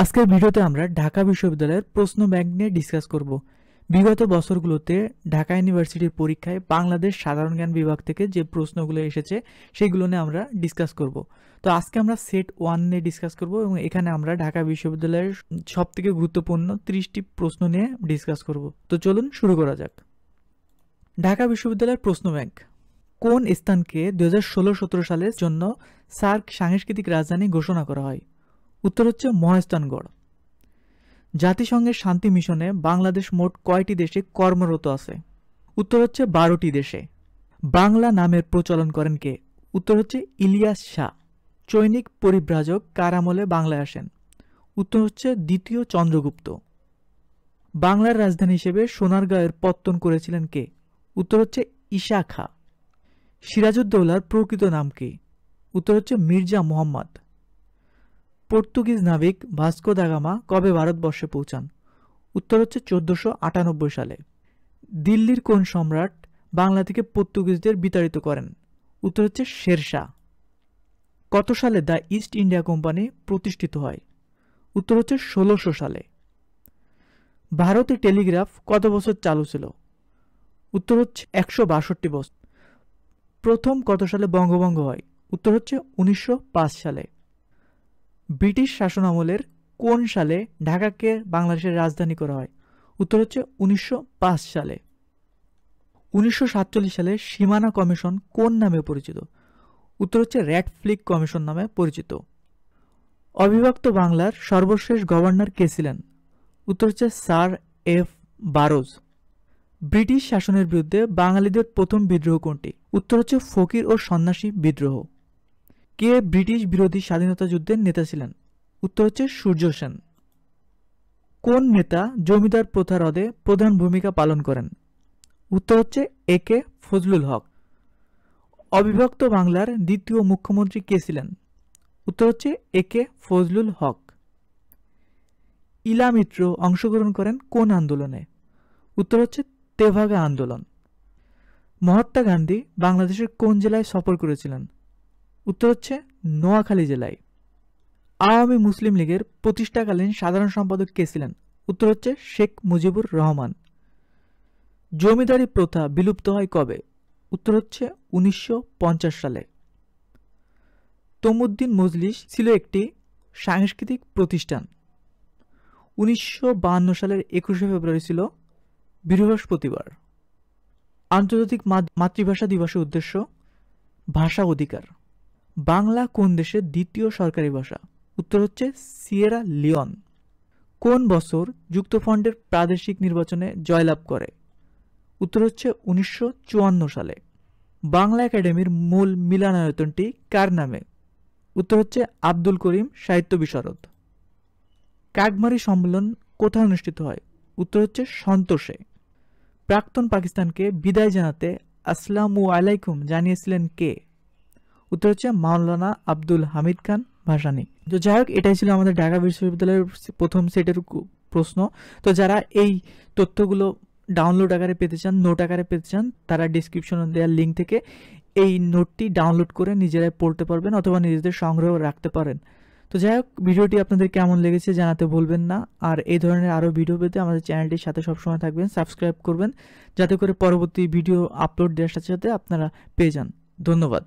আজকের ভিডিওতে আমরা ঢাকা বিশ্ববিদ্যালয়ের প্রশ্ন ব্যাংক নিয়ে ডিসকাস করব বিগত বছরগুলোতে ঢাকা ইউনিভার্সিটির পরীক্ষায় বাংলাদেশ সাধারণ জ্ঞান বিভাগ থেকে যে প্রশ্নগুলো এসেছে সেগুলো নিয়ে আমরা ডিসকাস করব তো আজকে আমরা সেট ওয়ান নিয়ে ডিসকাস করব এবং এখানে আমরা ঢাকা বিশ্ববিদ্যালয়ের সবথেকে গুরুত্বপূর্ণ ত্রিশটি প্রশ্ন নিয়ে ডিসকাস করব তো চলুন শুরু করা যাক ঢাকা বিশ্ববিদ্যালয়ের প্রশ্ন ব্যাংক কোন স্থানকে দু হাজার সালের জন্য সার্ক সাংস্কৃতিক রাজধানী ঘোষণা করা হয় উত্তর হচ্ছে মহাস্থানগড় জাতিসংঘের শান্তি মিশনে বাংলাদেশ মোট কয়টি দেশে কর্মরত আছে উত্তর হচ্ছে বারোটি দেশে বাংলা নামের প্রচলন করেন কে উত্তর হচ্ছে ইলিয়াস শাহ চৈনিক পরিব্রাজক কারামলে বাংলায় আসেন উত্তর হচ্ছে দ্বিতীয় চন্দ্রগুপ্ত বাংলার রাজধানী হিসেবে সোনারগাঁয়ের পত্তন করেছিলেন কে উত্তর হচ্ছে ইশা খা সিরাজউদ্দৌলার প্রকৃত নাম কি উত্তর হচ্ছে মির্জা মোহাম্মদ পর্তুগিজ নাবিক ভাস্কো দাগামা কবে ভারতবর্ষে পৌঁছান উত্তর হচ্ছে চোদ্দোশো আটানব্বই সালে দিল্লির কোন সম্রাট বাংলা থেকে পর্তুগিজদের বিতাড়িত করেন উত্তর হচ্ছে শেরশাহ কত সালে দ্য ইস্ট ইন্ডিয়া কোম্পানি প্রতিষ্ঠিত হয় উত্তর হচ্ছে ষোলোশো সালে ভারতে টেলিগ্রাফ কত বছর চালু ছিল উত্তর হচ্ছে একশো বাষট্টি বছর প্রথম কত সালে বঙ্গভঙ্গ হয় উত্তর হচ্ছে উনিশশো সালে ব্রিটিশ শাসন আমলের কোন সালে ঢাকাকে বাংলাদেশের রাজধানী করা হয় উত্তর হচ্ছে উনিশশো সালে উনিশশো সালে সীমানা কমিশন কোন নামে পরিচিত উত্তর হচ্ছে র্যাড ফ্লিক কমিশন নামে পরিচিত অবিভক্ত বাংলার সর্বশেষ গভর্নর কে ছিলেন উত্তর হচ্ছে স্যার এফ বারোজ ব্রিটিশ শাসনের বিরুদ্ধে বাঙালিদের প্রথম বিদ্রোহ কোনটি উত্তর হচ্ছে ফকির ও সন্ন্যাসী বিদ্রোহ কে ব্রিটিশ বিরোধী স্বাধীনতা যুদ্ধের নেতা ছিলেন উত্তর হচ্ছে সূর্য সেন কোন নেতা জমিদার প্রথা রদে প্রধান ভূমিকা পালন করেন উত্তর হচ্ছে এ কে ফজলুল হক অবিভক্ত বাংলার দ্বিতীয় মুখ্যমন্ত্রী কে ছিলেন উত্তর হচ্ছে এ কে ফজলুল হক ইলা মিত্র অংশগ্রহণ করেন কোন আন্দোলনে উত্তর হচ্ছে তেভাগা আন্দোলন মহাত্মা গান্ধী বাংলাদেশের কোন জেলায় সফর করেছিলেন উত্তর হচ্ছে নোয়াখালী জেলায় আওয়ামী মুসলিম লীগের প্রতিষ্ঠাকালীন সাধারণ সম্পাদক কে ছিলেন উত্তর হচ্ছে শেখ মুজিবুর রহমান জমিদারি প্রথা বিলুপ্ত হয় কবে উত্তর হচ্ছে উনিশশো সালে তমুদ্দিন মজলিস ছিল একটি সাংস্কৃতিক প্রতিষ্ঠান উনিশশো সালের একুশে ফেব্রুয়ারি ছিল বৃহস্পতিবার আন্তর্জাতিক মাতৃভাষা দিবসের উদ্দেশ্য ভাষা অধিকার বাংলা কোন দেশের দ্বিতীয় সরকারি ভাষা উত্তর হচ্ছে সিয়েরা লিওন কোন বছর যুক্তফ্রন্টের প্রাদেশিক নির্বাচনে জয়লাভ করে উত্তর হচ্ছে উনিশশো সালে বাংলা একাডেমির মূল মিলনায়তনটি কার নামে উত্তর হচ্ছে আব্দুল করিম সাহিত্য বিশারদ কাকমারি সম্মেলন কোথায় অনুষ্ঠিত হয় উত্তর হচ্ছে সন্তোষে প্রাক্তন পাকিস্তানকে বিদায় জানাতে আসসালামু আলাইকুম জানিয়েছিলেন কে উত্তর হচ্ছে মাওলানা আব্দুল হামিদ খান ভাসানি তো যাই হোক এটাই ছিল আমাদের ঢাকা বিশ্ববিদ্যালয়ের প্রথম সেটের প্রশ্ন তো যারা এই তথ্যগুলো ডাউনলোড আকারে পেতে চান নোট আকারে পেতে চান তারা ডিসক্রিপশনে দেওয়ার লিঙ্ক থেকে এই নোটটি ডাউনলোড করে নিজেরাই পড়তে পারবেন অথবা নিজেদের সংগ্রহ রাখতে পারেন তো যাই হোক ভিডিওটি আপনাদের কেমন লেগেছে জানাতে ভুলবেন না আর এই ধরনের আরও ভিডিও পেতে আমাদের চ্যানেলটির সাথে সবসময় থাকবেন সাবস্ক্রাইব করবেন যাতে করে পরবর্তী ভিডিও আপলোড দেওয়ার সাথে সাথে আপনারা পেয়ে যান ধন্যবাদ